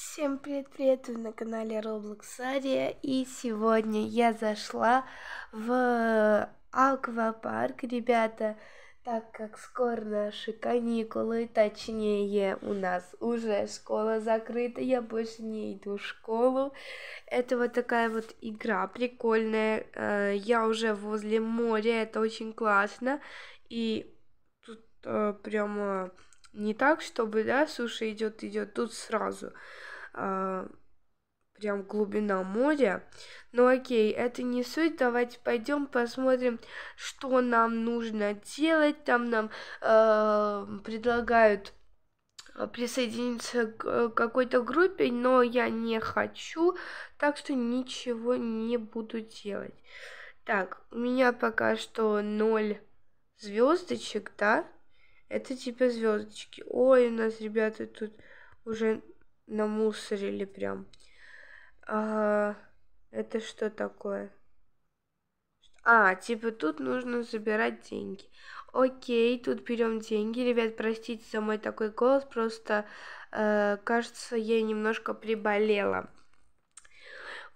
Всем привет, привет, вы на канале Roblox Ария, и сегодня я зашла в э, аквапарк, ребята, так как скоро наши каникулы, точнее у нас уже школа закрыта, я больше не иду в школу. Это вот такая вот игра прикольная, э, я уже возле моря, это очень классно, и тут э, прямо не так, чтобы, да, суша идет, идет, тут сразу. А, прям глубина моря. Но окей, это не суть. Давайте пойдем посмотрим, что нам нужно делать. Там нам э, предлагают а, присоединиться к какой-то группе, но я не хочу, так что ничего не буду делать. Так, у меня пока что 0 звездочек, да? Это типа звездочки. Ой, у нас, ребята, тут уже намусорили прям. А, это что такое? А, типа тут нужно забирать деньги. Окей, тут берем деньги. Ребят, простите за мой такой голос, просто э, кажется, я немножко приболела.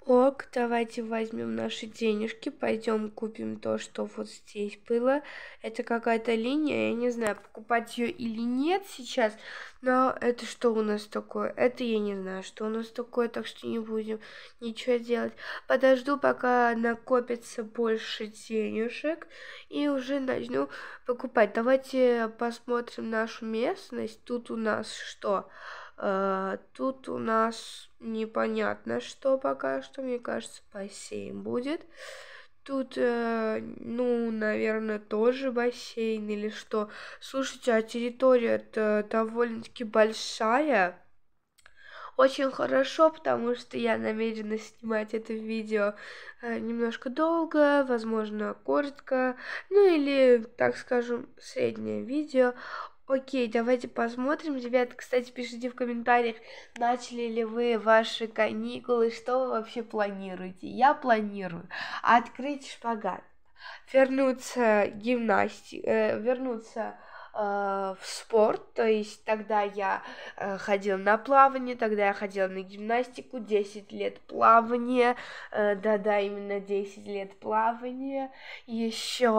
Ок, давайте возьмем наши денежки, пойдем купим то, что вот здесь было. Это какая-то линия, я не знаю, покупать ее или нет сейчас, но это что у нас такое? Это я не знаю, что у нас такое, так что не будем ничего делать. Подожду, пока накопится больше денежек, и уже начну покупать. Давайте посмотрим нашу местность. Тут у нас что? Что? А, тут у нас непонятно, что пока что. Мне кажется, бассейн будет. Тут, э, ну, наверное, тоже бассейн или что. Слушайте, а территория-то довольно-таки большая очень хорошо, потому что я намерена снимать это видео э, немножко долго, возможно, коротко, ну или, так скажем, среднее видео. Окей, давайте посмотрим. ребят. кстати, пишите в комментариях, начали ли вы ваши каникулы, что вы вообще планируете. Я планирую открыть шпагат, вернуться гимнасти... э, вернуться Э, в спорт, то есть тогда я э, ходила на плавание, тогда я ходила на гимнастику, 10 лет плавания, э, да-да, именно 10 лет плавания, еще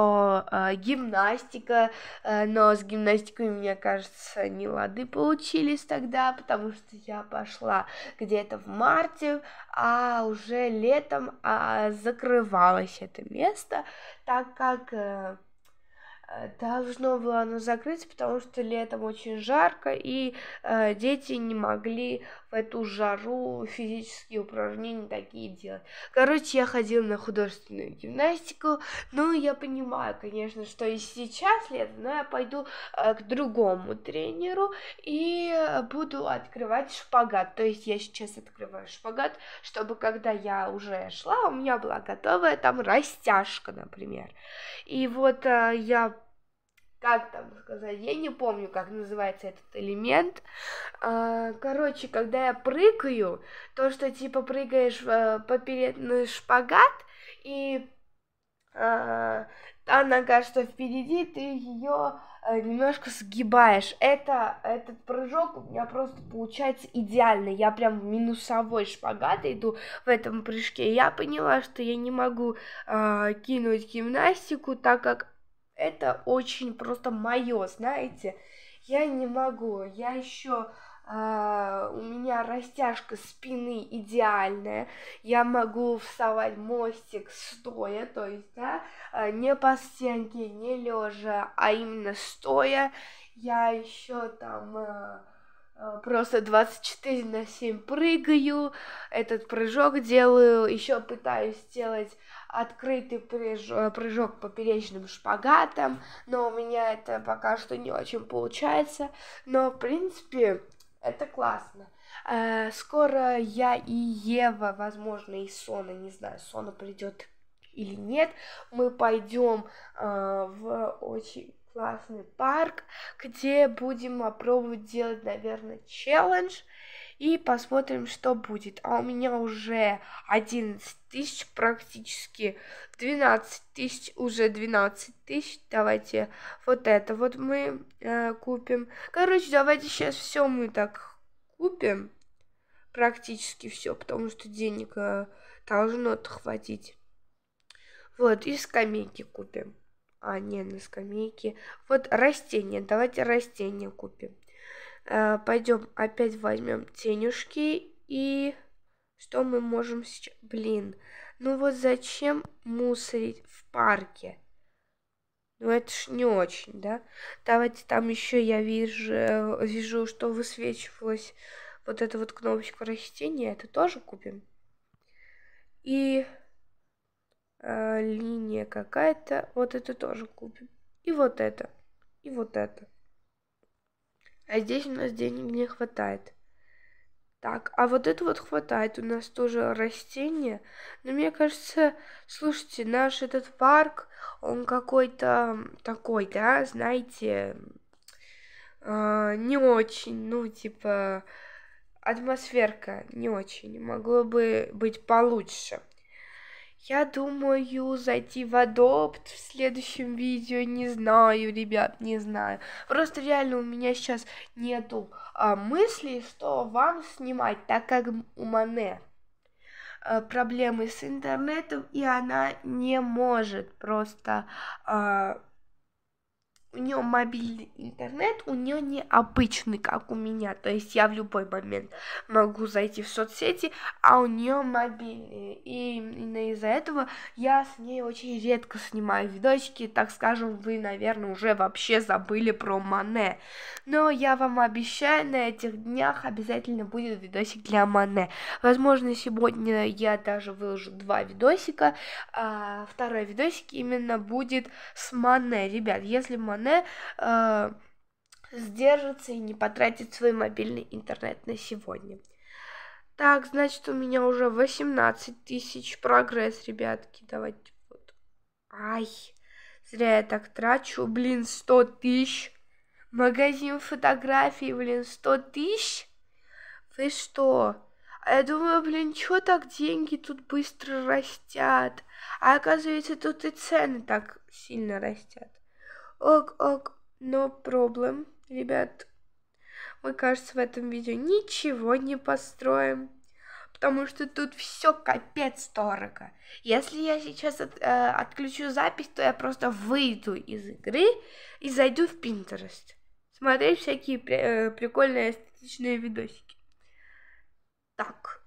гимнастика, но с гимнастикой, мне кажется, не лады получились тогда, потому что я пошла где-то в марте, а уже летом а, закрывалось это место, так как Э, должно было оно закрыться, потому что летом очень жарко, и э, дети не могли в эту жару физические упражнения такие делать. Короче, я ходила на художественную гимнастику. но я понимаю, конечно, что и сейчас лето, но я пойду э, к другому тренеру и буду открывать шпагат. То есть я сейчас открываю шпагат, чтобы когда я уже шла, у меня была готовая там растяжка, например. И вот э, я как там сказать, я не помню, как называется этот элемент. А, короче, когда я прыгаю, то, что типа прыгаешь э, попередный шпагат, и а, та нога, что впереди, ты ее э, немножко сгибаешь. Это, этот прыжок у меня просто получается идеально. Я прям в минусовой шпагат иду в этом прыжке. Я поняла, что я не могу э, кинуть гимнастику, так как это очень просто мое, знаете, я не могу, я еще а, у меня растяжка спины идеальная, я могу вставать мостик стоя, то есть, да, а, не по стенке, не лежа, а именно стоя. Я еще там а, Э, просто 24 на 7 прыгаю, этот прыжок делаю, еще пытаюсь сделать открытый э, прыжок, прыжок поперечным шпагатом, но у меня это пока что не очень получается, но в принципе это классно. Э, скоро я и Ева, возможно, и Сона, не знаю, Сона придет или нет, мы пойдем в очень классный парк, где будем опробовать делать, наверное, челлендж и посмотрим, что будет. А у меня уже 11 тысяч практически, 12 тысяч, уже 12 тысяч. Давайте вот это вот мы э, купим. Короче, давайте сейчас все мы так купим, практически все, потому что денег э, должно хватить. Вот, и скамейки купим. А, не, на скамейке. Вот растение. давайте растение купим. Э, пойдем опять возьмем тенюшки и что мы можем сейчас... Блин, ну вот зачем мусорить в парке? Ну это ж не очень, да? Давайте там еще я вижу, вижу, что высвечивалось вот эта вот кнопочка растения. Это тоже купим. И Э, линия какая-то. Вот это тоже купим. И вот это. И вот это. А здесь у нас денег не хватает. Так, а вот это вот хватает. У нас тоже растение Но мне кажется, слушайте, наш этот парк, он какой-то такой, да, знаете, э, не очень, ну, типа, атмосферка не очень. Могло бы быть получше. Я думаю зайти в Adopt в следующем видео, не знаю, ребят, не знаю. Просто реально у меня сейчас нету а, мыслей, что вам снимать, так как у Мане а, проблемы с интернетом, и она не может просто... А, у нее мобильный интернет, у нее не обычный, как у меня. То есть я в любой момент могу зайти в соцсети, а у нее мобильный. И именно из-за этого я с ней очень редко снимаю видосики. Так скажем, вы, наверное, уже вообще забыли про Мане. Но я вам обещаю, на этих днях обязательно будет видосик для Мане. Возможно, сегодня я даже выложу два видосика. А второй видосик именно будет с Мане. Ребят, если Мане Рене э, сдержится и не потратит свой мобильный интернет на сегодня. Так, значит, у меня уже 18 тысяч прогресс, ребятки. Давайте вот. Ай, зря я так трачу. Блин, 100 тысяч. Магазин фотографий, блин, 100 тысяч? Вы что? А я думаю, блин, что так деньги тут быстро растят? А оказывается, тут и цены так сильно растят. Ок-ок, но проблем, ребят. Мы, кажется, в этом видео ничего не построим. Потому что тут все капец дорого. Если я сейчас от, э, отключу запись, то я просто выйду из игры и зайду в Pinterest. Смотреть всякие при, э, прикольные эстетичные видосики. Так.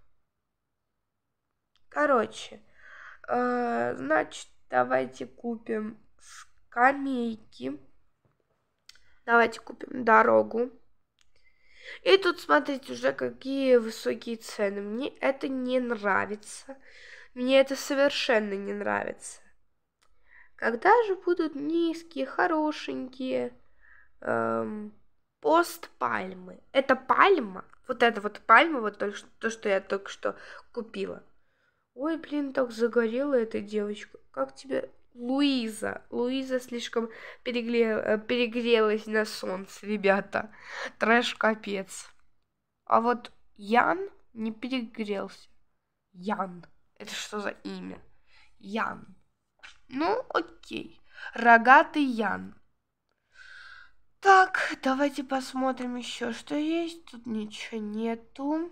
Короче. Э, значит, давайте купим скамейки. Давайте купим дорогу. И тут смотрите уже, какие высокие цены. Мне это не нравится. Мне это совершенно не нравится. Когда же будут низкие, хорошенькие эм, пост пальмы? Это пальма? Вот это вот пальма, вот только что, то, что я только что купила. Ой, блин, так загорела эта девочка. Как тебе Луиза. Луиза слишком перегрел, э, перегрелась на солнце, ребята. Трэш капец. А вот Ян не перегрелся. Ян. Это что за имя? Ян. Ну, окей. Рогатый Ян. Так, давайте посмотрим еще, что есть. Тут ничего нету.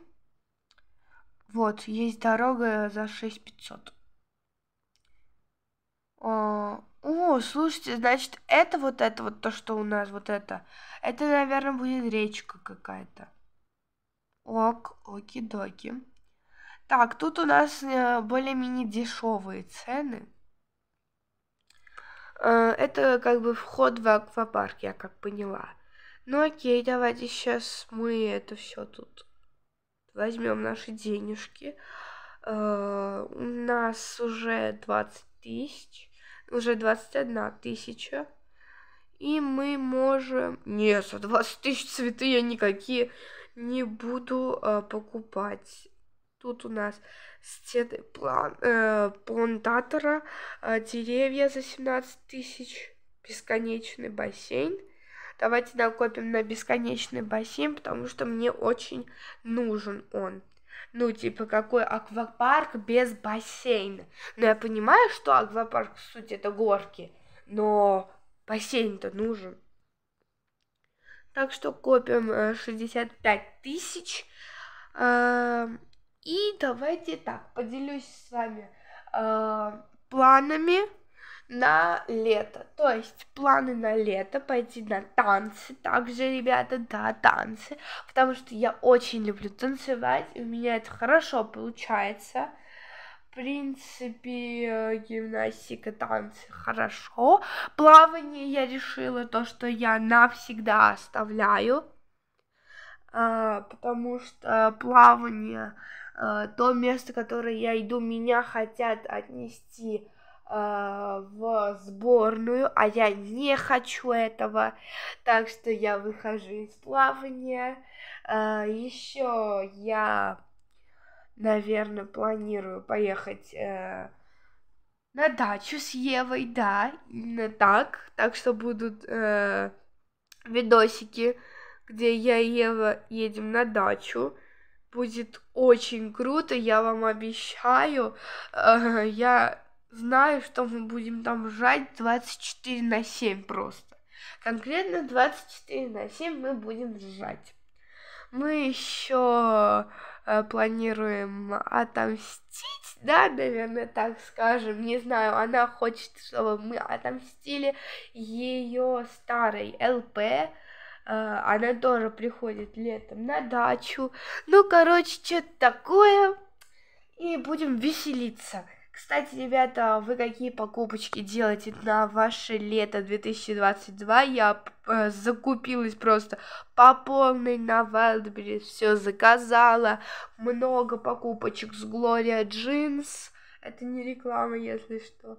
Вот, есть дорога за 6500. А, о, слушайте, значит, это вот это вот то, что у нас вот это. Это, наверное, будет речка какая-то. Ок, оки-доки. Так, тут у нас э, более-менее дешевые цены. Э, это как бы вход в аквапарк, я как поняла. Ну окей, давайте сейчас мы это все тут возьмем наши денежки. Э, у нас уже 20 тысяч уже 21 тысяча. И мы можем... нет за 20 тысяч цветы я никакие не буду э, покупать. Тут у нас стены план, э, плантатора, э, деревья за 17 тысяч, бесконечный бассейн. Давайте накопим на бесконечный бассейн, потому что мне очень нужен он ну, типа, какой аквапарк без бассейна. ну я понимаю, что аквапарк, в сути, это горки, но бассейн-то нужен. Так что копим 65 э, тысяч. Эм, и давайте так, поделюсь с вами э, планами на лето. То есть планы на лето пойти на танцы. Также, ребята, да, танцы. Потому что я очень люблю танцевать, и у меня это хорошо получается. В принципе, гимнастика, танцы хорошо. Плавание я решила то, что я навсегда оставляю. А, потому что плавание, э, то место, которое я иду, меня хотят отнести а, в сборную, а я не хочу этого, так что я выхожу из плавания. А, Еще я, наверное, планирую поехать э, на дачу с Евой, да, именно так, так что будут э, видосики, где я и Ева едем на дачу будет очень круто, я вам обещаю. Я знаю, что мы будем там жать 24 на 7 просто. Конкретно 24 на 7 мы будем жать. Мы еще э, планируем отомстить, да, наверное, так скажем. Не знаю, она хочет, чтобы мы отомстили ее старой ЛП. Э, она тоже приходит летом на дачу. Ну, короче, что-то такое. И будем веселиться. Кстати, ребята, вы какие покупочки делаете на ваше лето 2022? Я э, закупилась просто по полной на Wildberries, все заказала, много покупочек с Gloria Jeans. Это не реклама, если что.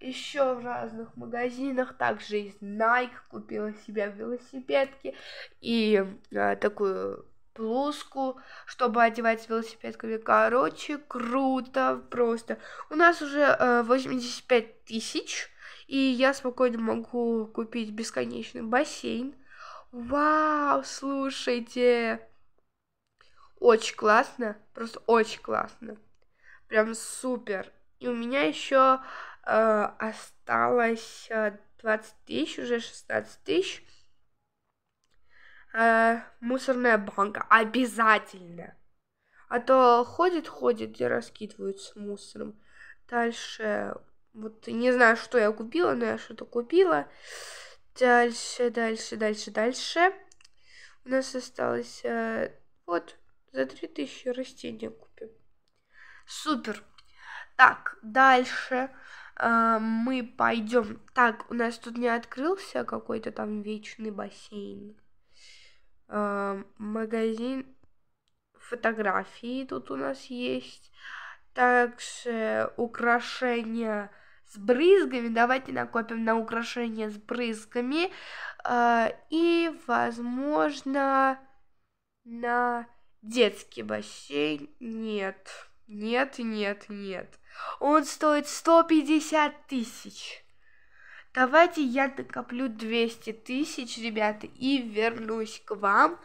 Еще в разных магазинах, также из Nike купила себе велосипедки и э, такую блузку, чтобы одевать велосипедками, Короче, круто просто. У нас уже 85 э, тысяч, и я спокойно могу купить бесконечный бассейн. Вау, слушайте! Очень классно, просто очень классно. Прям супер. И у меня еще э, осталось 20 э, тысяч, уже 16 тысяч. Э, мусорная банка. Обязательно. А то ходит-ходит, и раскидывают с мусором. Дальше, вот не знаю, что я купила, но я что-то купила. Дальше, дальше, дальше, дальше. У нас осталось, э, вот, за 3000 растения купим. Супер. Так, дальше э, мы пойдем. Так, у нас тут не открылся какой-то там вечный бассейн магазин фотографии тут у нас есть. Также украшения с брызгами. Давайте накопим на украшения с брызгами. А, и, возможно, на детский бассейн нет. Нет, нет, нет. Он стоит 150 тысяч. Давайте я накоплю 200 тысяч, ребята, и вернусь к вам,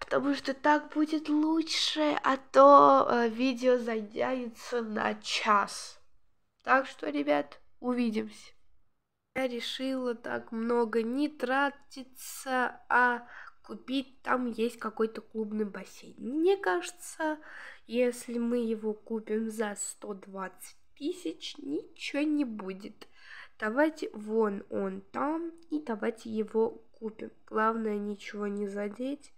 потому что так будет лучше, а то э, видео затянется на час. Так что, ребят, увидимся. Я решила так много не тратиться, а купить, там есть какой-то клубный бассейн. Мне кажется, если мы его купим за 120 тысяч, ничего не будет. Давайте вон он там и давайте его купим. Главное ничего не задеть,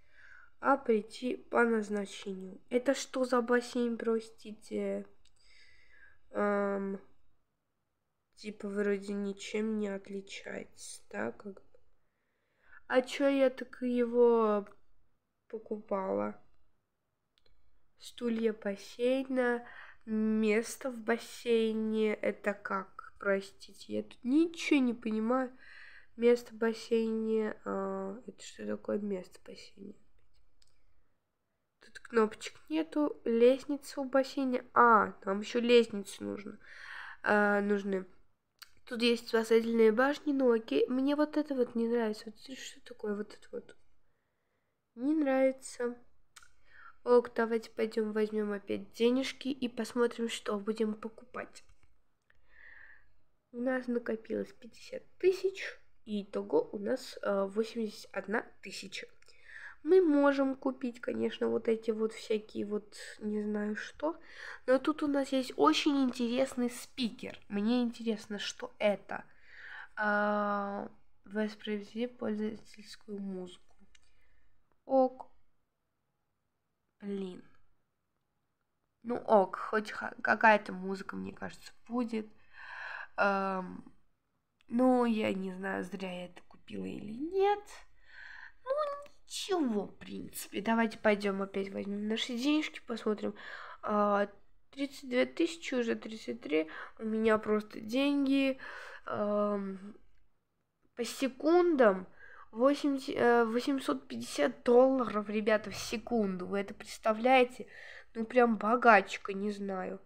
а прийти по назначению. Это что за бассейн, простите? Эм, типа вроде ничем не отличается, да? Как... А чё я так его покупала? Стулья бассейна, место в бассейне, это как? простите, я тут ничего не понимаю. Место бассейна, а, это что такое место бассейна? Тут кнопочек нету, лестница у бассейна. А, нам еще лестницы нужно. А, нужны. Тут есть спасательные башни, ну окей. Мне вот это вот не нравится. Вот что такое вот это вот? Не нравится. Ок, давайте пойдем возьмем опять денежки и посмотрим, что будем покупать у нас накопилось 50 тысяч, и итого у нас 81 э, тысяча. Мы можем купить, конечно, вот эти вот всякие вот не знаю что, но тут у нас есть очень интересный спикер. Мне интересно, что это. А, воспроизведи пользовательскую музыку. Ок. Блин. Ну ок, хоть какая-то музыка, мне кажется, будет. Ну, я не знаю, зря я это купила или нет. Ну, ничего, в принципе. Давайте пойдем опять возьмем наши денежки, посмотрим. 32 а, тысячи, уже 33. У меня просто деньги по секундам 80, 850 э, долларов, ребята, в секунду. Вы это представляете? Ну, прям богачка, не знаю.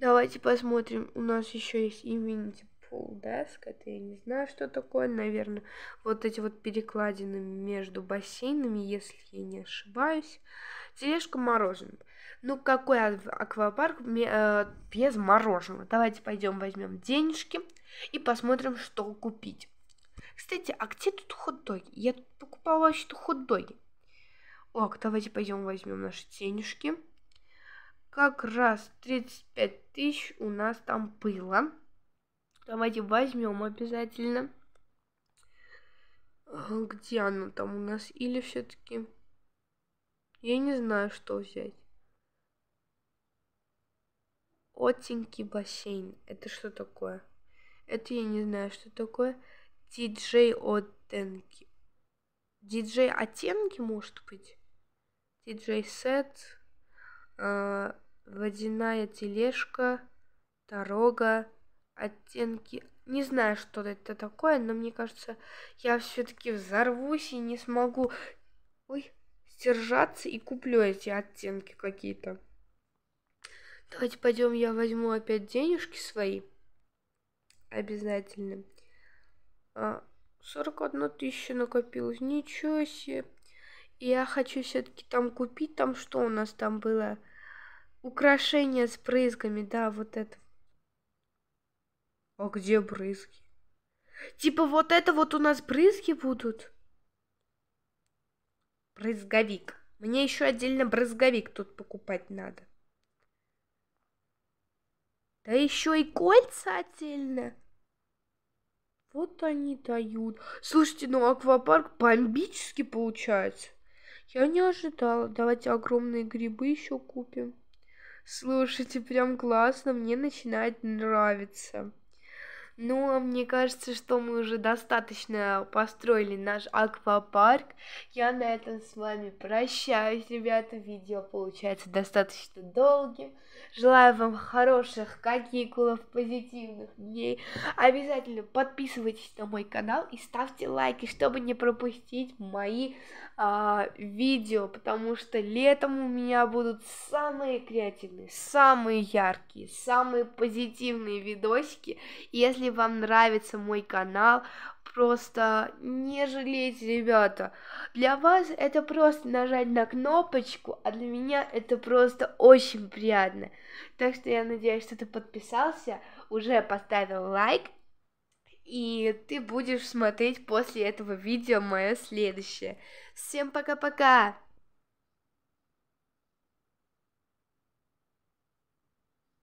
Давайте посмотрим. У нас еще есть Infinity Pool Desk. Это я не знаю, что такое. Наверное, вот эти вот перекладины между бассейнами, если я не ошибаюсь. Тележка мороженого. Ну, какой аквапарк э, без мороженого? Давайте пойдем возьмем денежки и посмотрим, что купить. Кстати, а где тут хот-доги? Я тут покупала вообще-то хот-доги. Ок, давайте пойдем возьмем наши денежки как раз 35 тысяч у нас там было. Давайте возьмем обязательно. Где она там у нас? Или все-таки... Я не знаю, что взять. Отенький бассейн. Это что такое? Это я не знаю, что такое. Диджей оттенки. Диджей оттенки, может быть? Диджей сет. А, водяная тележка, дорога, оттенки. Не знаю, что это такое, но мне кажется, я все-таки взорвусь и не смогу ой, сдержаться и куплю эти оттенки какие-то. Давайте пойдем, я возьму опять денежки свои. Обязательно. 41 а, тысяча накопилось. Ничего себе. Я хочу все-таки там купить, там что у нас там было? Украшение с брызгами, да, вот это. А где брызги? Типа вот это вот у нас брызги будут? Брызговик. Мне еще отдельно брызговик тут покупать надо. Да еще и кольца отдельно. Вот они дают. Слушайте, ну аквапарк бомбически получается. Я не ожидала. Давайте огромные грибы еще купим. Слушайте, прям классно, мне начинает нравиться. Но ну, а мне кажется, что мы уже достаточно построили наш аквапарк. Я на этом с вами прощаюсь, ребята. Видео получается достаточно долгим. Желаю вам хороших каникулов, позитивных дней. Обязательно подписывайтесь на мой канал и ставьте лайки, чтобы не пропустить мои а, видео, потому что летом у меня будут самые креативные, самые яркие, самые позитивные видосики. И если если вам нравится мой канал, просто не жалейте, ребята. Для вас это просто нажать на кнопочку, а для меня это просто очень приятно. Так что я надеюсь, что ты подписался, уже поставил лайк, и ты будешь смотреть после этого видео мое следующее. Всем пока-пока!